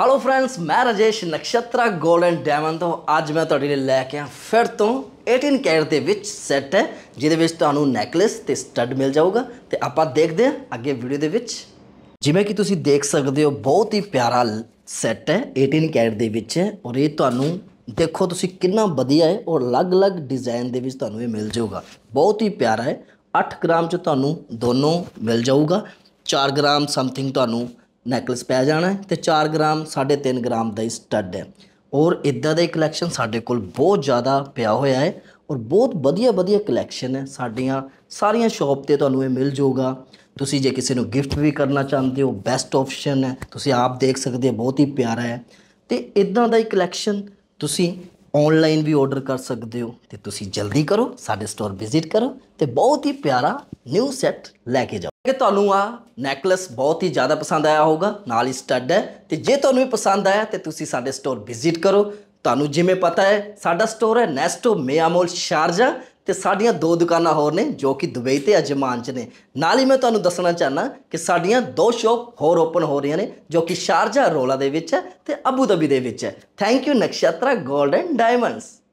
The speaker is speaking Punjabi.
ਹੈਲੋ ਫਰੈਂਡਸ ਮੈਂ ਰਜੇਸ਼ ਨਕਸ਼ਤਰਾ 골ਡ ਐਂਡ ਡਾਇਮੰਡ ਤੋਂ ਅੱਜ ਮੈਂ ਤੁਹਾਡੇ ਲਈ ਲੈ ਕੇ ਆ ਫਿਰ ਤੋਂ 18 ਕੈਰਟ ਦੇ ਵਿੱਚ ਸੈੱਟ ਹੈ ਜਿਹਦੇ ਵਿੱਚ ਤੁਹਾਨੂੰ ਨੈਕਲੇਸ ਤੇ ਸਟੱਡ ਮਿਲ ਜਾਊਗਾ ਤੇ ਆਪਾਂ ਦੇਖਦੇ ਹਾਂ ਅੱਗੇ ਵੀਡੀਓ ਦੇ ਵਿੱਚ ਜਿਵੇਂ ਕਿ ਤੁਸੀਂ ਦੇਖ ਸਕਦੇ ਹੋ ਬਹੁਤ ਹੀ ਪਿਆਰਾ ਸੈੱਟ ਹੈ 18 ਕੈਰਟ ਦੇ ਵਿੱਚ ਔਰ ਇਹ ਤੁਹਾਨੂੰ ਦੇਖੋ ਤੁਸੀਂ ਕਿੰਨਾ ਵਧੀਆ ਹੈ ਔਰ ਅਲੱਗ-ਅਲੱਗ ਡਿਜ਼ਾਈਨ ਦੇ ਵਿੱਚ ਤੁਹਾਨੂੰ ਇਹ ਮਿਲ ਜਾਊਗਾ ਬਹੁਤ ਹੀ ਪਿਆਰਾ ਹੈ 8 ਗ੍ਰਾਮ ਚ ਤੁਹਾਨੂੰ ਦੋਨੋਂ ਮਿਲ ਜਾਊਗਾ 4 ਗ੍ਰਾਮ ਸਮਥਿੰਗ ਤੁਹਾਨੂੰ ਨੈਕਲਸ ਪੈ ਜਾਣਾ ਤੇ 4 ਗ੍ਰਾਮ 3.5 ਗ੍ਰਾਮ ਦਾ ਹੀ ਸਟੱਡ ਹੈ ਔਰ ਇਦਾਂ ਦਾ ਹੀ ਕਲੈਕਸ਼ਨ ਸਾਡੇ ਕੋਲ ਬਹੁਤ ਜ਼ਿਆਦਾ ਪਿਆ ਹੋਇਆ ਹੈ ਔਰ ਬਹੁਤ ਵਧੀਆ ਵਧੀਆ ਕਲੈਕਸ਼ਨ ਹੈ ਸਾਡੀਆਂ ਸਾਰੀਆਂ ਸ਼ਾਪ ਤੇ ਤੁਹਾਨੂੰ ਇਹ ਮਿਲ ਜਾਊਗਾ ਤੁਸੀਂ ਜੇ ਕਿਸੇ ਨੂੰ ਗਿਫਟ ਵੀ ਕਰਨਾ ਚਾਹੁੰਦੇ ਹੋ ਬੈਸਟ ਆਪਸ਼ਨ ਹੈ ਤੁਸੀਂ ਆਪ ਦੇਖ ਸਕਦੇ ਹੋ ਬਹੁਤ ਹੀ ਪਿਆਰਾ ਹੈ ਤੇ ਇਦਾਂ ਦਾ ਹੀ ਕਲੈਕਸ਼ਨ ਤੁਸੀਂ ਆਨਲਾਈਨ ਵੀ ਆਰਡਰ ਕਰ ਸਕਦੇ ਹੋ ਤੇ ਤੁਸੀਂ ਜਲਦੀ ਕਰੋ ਸਾਡੇ ਸਟੋਰ ਵਿਜ਼ਿਟ ਕਰੋ ਤੇ ਬਹੁਤ ਹੀ ਪਿਆਰਾ ਨਿਊ ਸੈੱਟ ਲੈ ਕੇ ਜਾਓ ਕਿ ਤੁਹਾਨੂੰ ਆ ਨੈਕਲਸ ਬਹੁਤ ਹੀ ਜ਼ਿਆਦਾ ਪਸੰਦ ਆਇਆ ਹੋਗਾ ਨਾਲ ਹੀ ਸਟੱਡ ਹੈ ਤੇ ਜੇ ਤੁਹਾਨੂੰ ਵੀ ਪਸੰਦ ਆਇਆ ਤੇ ਤੁਸੀਂ ਸਾਡੇ ਸਟੋਰ ਵਿਜ਼ਿਟ ਕਰੋ ਤੁਹਾਨੂੰ ਜਿਵੇਂ ਪਤਾ ਹੈ ਸਾਡਾ ਸਟੋਰ ਹੈ ਨੈਸਟੋ ਮਿਆਮੋਲ ਸ਼ਾਰਜਾ ਤੇ ਸਾਡੀਆਂ ਦੋ ਦੁਕਾਨਾਂ ਹੋਰ ਨੇ ਜੋ ਕਿ ਦੁਬਈ ਤੇ ਅਜਮਾਨ ਚ ਨੇ ਨਾਲ ਹੀ ਮੈਂ ਤੁਹਾਨੂੰ ਦੱਸਣਾ ਚਾਹਨਾ ਕਿ ਸਾਡੀਆਂ ਦੋ ਸ਼ਾਪ ਹੋਰ ਓਪਨ ਹੋ ਰਹੀਆਂ ਨੇ ਜੋ ਕਿ ਸ਼ਾਰਜਾ ਰੋਲਾ ਦੇ ਵਿੱਚ ਹੈ ਤੇ ਅਬੂ ਦਬੀ ਦੇ ਵਿੱਚ ਹੈ thank you Nakshatra golden diamonds